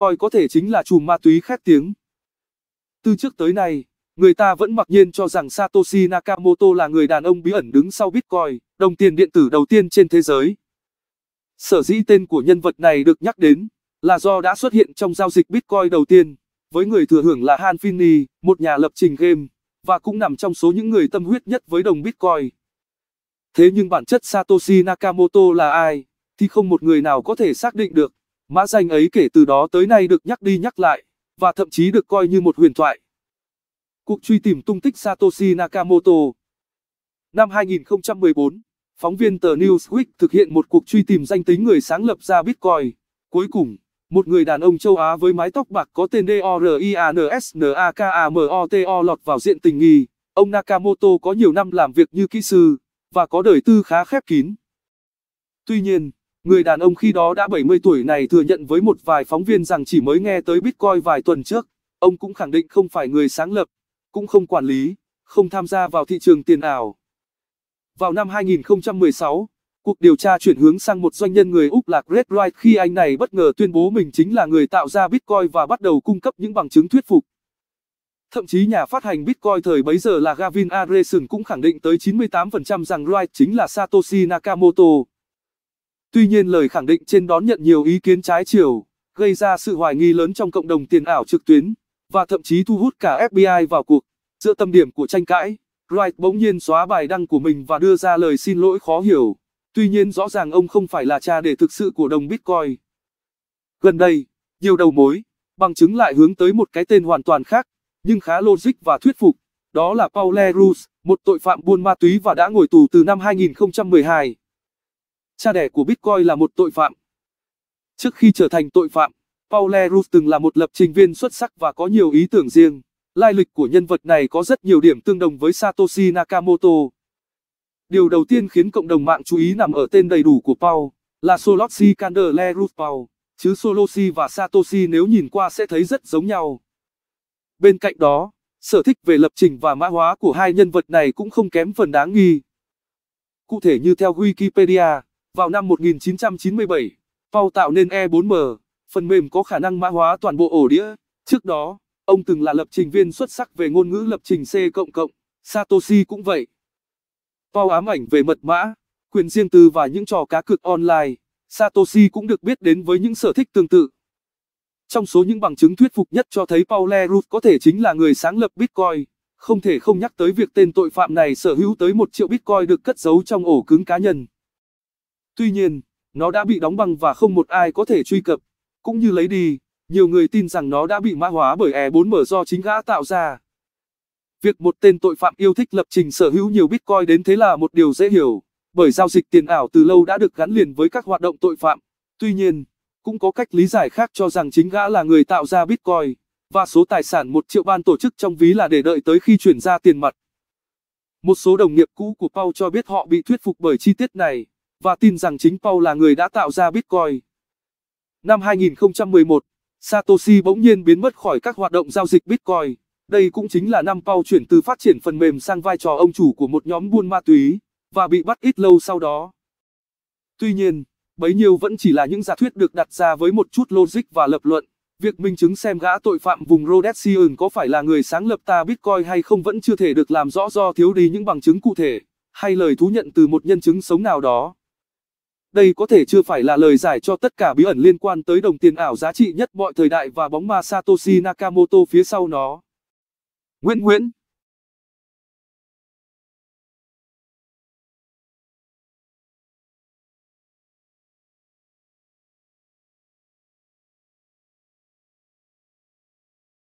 coi có thể chính là chùm ma túy khét tiếng. Từ trước tới nay, người ta vẫn mặc nhiên cho rằng Satoshi Nakamoto là người đàn ông bí ẩn đứng sau Bitcoin, đồng tiền điện tử đầu tiên trên thế giới. Sở dĩ tên của nhân vật này được nhắc đến là do đã xuất hiện trong giao dịch Bitcoin đầu tiên, với người thừa hưởng là Han Finney, một nhà lập trình game, và cũng nằm trong số những người tâm huyết nhất với đồng Bitcoin. Thế nhưng bản chất Satoshi Nakamoto là ai, thì không một người nào có thể xác định được. Mã danh ấy kể từ đó tới nay được nhắc đi nhắc lại, và thậm chí được coi như một huyền thoại. Cuộc truy tìm tung tích Satoshi Nakamoto Năm 2014, phóng viên tờ Newsweek thực hiện một cuộc truy tìm danh tính người sáng lập ra Bitcoin. Cuối cùng, một người đàn ông châu Á với mái tóc bạc có tên D o o r i a a a n n s k m t o lọt vào diện tình nghi. Ông Nakamoto có nhiều năm làm việc như kỹ sư, và có đời tư khá khép kín. Tuy nhiên, Người đàn ông khi đó đã 70 tuổi này thừa nhận với một vài phóng viên rằng chỉ mới nghe tới Bitcoin vài tuần trước, ông cũng khẳng định không phải người sáng lập, cũng không quản lý, không tham gia vào thị trường tiền ảo. Vào năm 2016, cuộc điều tra chuyển hướng sang một doanh nhân người Úc là Greg Wright khi anh này bất ngờ tuyên bố mình chính là người tạo ra Bitcoin và bắt đầu cung cấp những bằng chứng thuyết phục. Thậm chí nhà phát hành Bitcoin thời bấy giờ là Gavin Andresen cũng khẳng định tới 98% rằng Wright chính là Satoshi Nakamoto. Tuy nhiên lời khẳng định trên đón nhận nhiều ý kiến trái chiều, gây ra sự hoài nghi lớn trong cộng đồng tiền ảo trực tuyến, và thậm chí thu hút cả FBI vào cuộc. Giữa tâm điểm của tranh cãi, Wright bỗng nhiên xóa bài đăng của mình và đưa ra lời xin lỗi khó hiểu. Tuy nhiên rõ ràng ông không phải là cha để thực sự của đồng Bitcoin. Gần đây, nhiều đầu mối, bằng chứng lại hướng tới một cái tên hoàn toàn khác, nhưng khá logic và thuyết phục. Đó là Paul Lerus, một tội phạm buôn ma túy và đã ngồi tù từ năm 2012 cha đẻ của Bitcoin là một tội phạm. Trước khi trở thành tội phạm, Paul Leroux từng là một lập trình viên xuất sắc và có nhiều ý tưởng riêng. Lai lịch của nhân vật này có rất nhiều điểm tương đồng với Satoshi Nakamoto. Điều đầu tiên khiến cộng đồng mạng chú ý nằm ở tên đầy đủ của Paul, là Solossi Kander Leroux Paul, chứ Soloshi và Satoshi nếu nhìn qua sẽ thấy rất giống nhau. Bên cạnh đó, sở thích về lập trình và mã hóa của hai nhân vật này cũng không kém phần đáng nghi. Cụ thể như theo Wikipedia, vào năm 1997, Paul tạo nên E4M, phần mềm có khả năng mã hóa toàn bộ ổ đĩa. Trước đó, ông từng là lập trình viên xuất sắc về ngôn ngữ lập trình C++, Satoshi cũng vậy. Paul ám ảnh về mật mã, quyền riêng tư và những trò cá cược online, Satoshi cũng được biết đến với những sở thích tương tự. Trong số những bằng chứng thuyết phục nhất cho thấy Paul Leroux có thể chính là người sáng lập Bitcoin, không thể không nhắc tới việc tên tội phạm này sở hữu tới 1 triệu Bitcoin được cất giấu trong ổ cứng cá nhân. Tuy nhiên, nó đã bị đóng băng và không một ai có thể truy cập. Cũng như lấy đi, nhiều người tin rằng nó đã bị mã hóa bởi E4M do chính gã tạo ra. Việc một tên tội phạm yêu thích lập trình sở hữu nhiều Bitcoin đến thế là một điều dễ hiểu, bởi giao dịch tiền ảo từ lâu đã được gắn liền với các hoạt động tội phạm. Tuy nhiên, cũng có cách lý giải khác cho rằng chính gã là người tạo ra Bitcoin, và số tài sản một triệu ban tổ chức trong ví là để đợi tới khi chuyển ra tiền mặt. Một số đồng nghiệp cũ của Paul cho biết họ bị thuyết phục bởi chi tiết này và tin rằng chính Paul là người đã tạo ra Bitcoin. Năm 2011, Satoshi bỗng nhiên biến mất khỏi các hoạt động giao dịch Bitcoin. Đây cũng chính là năm Paul chuyển từ phát triển phần mềm sang vai trò ông chủ của một nhóm buôn ma túy, và bị bắt ít lâu sau đó. Tuy nhiên, bấy nhiêu vẫn chỉ là những giả thuyết được đặt ra với một chút logic và lập luận. Việc minh chứng xem gã tội phạm vùng Rhodesia có phải là người sáng lập ta Bitcoin hay không vẫn chưa thể được làm rõ do thiếu đi những bằng chứng cụ thể, hay lời thú nhận từ một nhân chứng sống nào đó. Đây có thể chưa phải là lời giải cho tất cả bí ẩn liên quan tới đồng tiền ảo giá trị nhất mọi thời đại và bóng ma Satoshi Nakamoto phía sau nó. Nguyễn Nguyễn